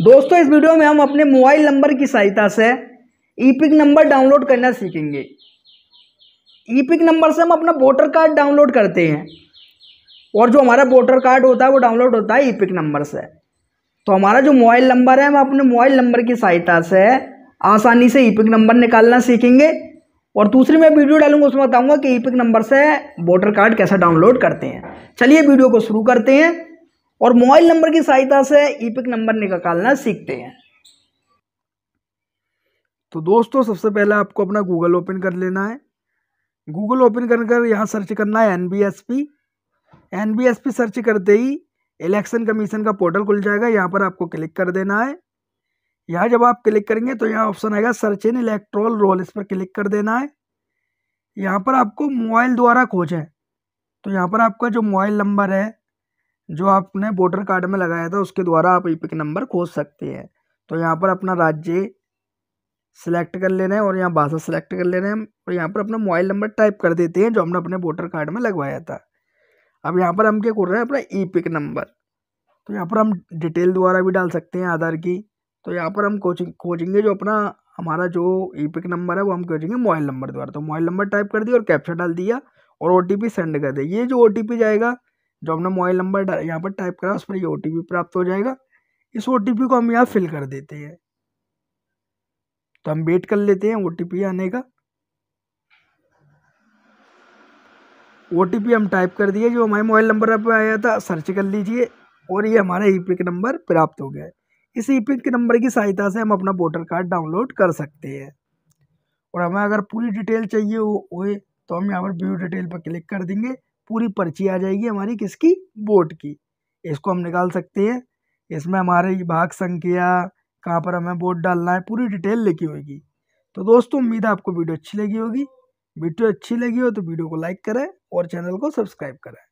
दोस्तों इस वीडियो में हम अपने मोबाइल नंबर की सहायता से ईपिक नंबर डाउनलोड करना सीखेंगे ईपिक नंबर से हम अपना वोटर कार्ड डाउनलोड करते हैं और जो हमारा वोटर कार्ड होता है वो डाउनलोड होता है ईपिक नंबर से तो हमारा जो मोबाइल नंबर है हम अपने मोबाइल नंबर की सहायता से आसानी से ईपिक नंबर निकालना सीखेंगे और दूसरी मैं वीडियो डालूंगा उसमें बताऊंगा कि ईपिक नंबर से वोटर कार्ड कैसा डाउनलोड करते हैं चलिए वीडियो को शुरू करते हैं और मोबाइल नंबर की सहायता से ईपिक नंबर निकालना सीखते हैं तो दोस्तों सबसे पहले आपको अपना गूगल ओपन कर लेना है गूगल ओपन कर कर यहाँ सर्च करना है N B S P N B S P search करते ही इलेक्शन कमीशन का पोर्टल खुल जाएगा यहाँ पर आपको क्लिक कर देना है यहाँ जब आप क्लिक करेंगे तो यहाँ ऑप्शन आएगा सर्च इन इलेक्ट्रोल रोल इस पर क्लिक कर देना है यहाँ पर आपको मोबाइल द्वारा खोजें तो यहाँ पर आपका जो मोबाइल नंबर है जो आपने वोटर कार्ड में लगाया था उसके द्वारा आप ई पिक नंबर खोज सकते हैं तो यहाँ पर अपना राज्य सेलेक्ट कर ले रहे हैं और यहाँ भाषा सेलेक्ट कर ले रहे हैं और यहाँ पर अपना मोबाइल नंबर टाइप कर देते हैं जो हमने अपने वोटर कार्ड में लगवाया था अब यहाँ पर हम क्या कर रहे हैं अपना ई पिक नंबर तो यहाँ पर हम डिटेल द्वारा भी डाल सकते हैं आधार की तो यहाँ पर हम कोचिंग खोजेंगे जो अपना हमारा जो ई पिक नंबर है वो हम खोजेंगे मोबाइल नंबर द्वारा तो मोबाइल नंबर टाइप कर दिया और कैप्चर डाल दिया और ओ सेंड कर दिया ये जो ओ जाएगा जो हमने मोबाइल नंबर यहाँ पर टाइप करा उस पर ये ओ प्राप्त हो जाएगा इस ओ को हम यहाँ फिल कर देते हैं तो हम वेट कर लेते हैं ओ आने का ओ हम टाइप कर दिए जो हमारे मोबाइल नंबर पर आया था सर्च कर लीजिए और ये हमारा ई e पिक नंबर प्राप्त हो गया है इस ई e पिक नंबर की सहायता से हम अपना वोटर कार्ड डाउनलोड कर सकते हैं और हमें अगर पूरी डिटेल चाहिए हो तो हम यहाँ पर व्यू डिटेल पर क्लिक कर देंगे पूरी पर्ची आ जाएगी हमारी किसकी बोट की इसको हम निकाल सकते हैं इसमें हमारी भाग संख्या कहाँ पर हमें बोट डालना है पूरी डिटेल लिखी होगी तो दोस्तों उम्मीद है आपको वीडियो अच्छी लगी होगी वीडियो अच्छी लगी हो तो वीडियो को लाइक करें और चैनल को सब्सक्राइब करें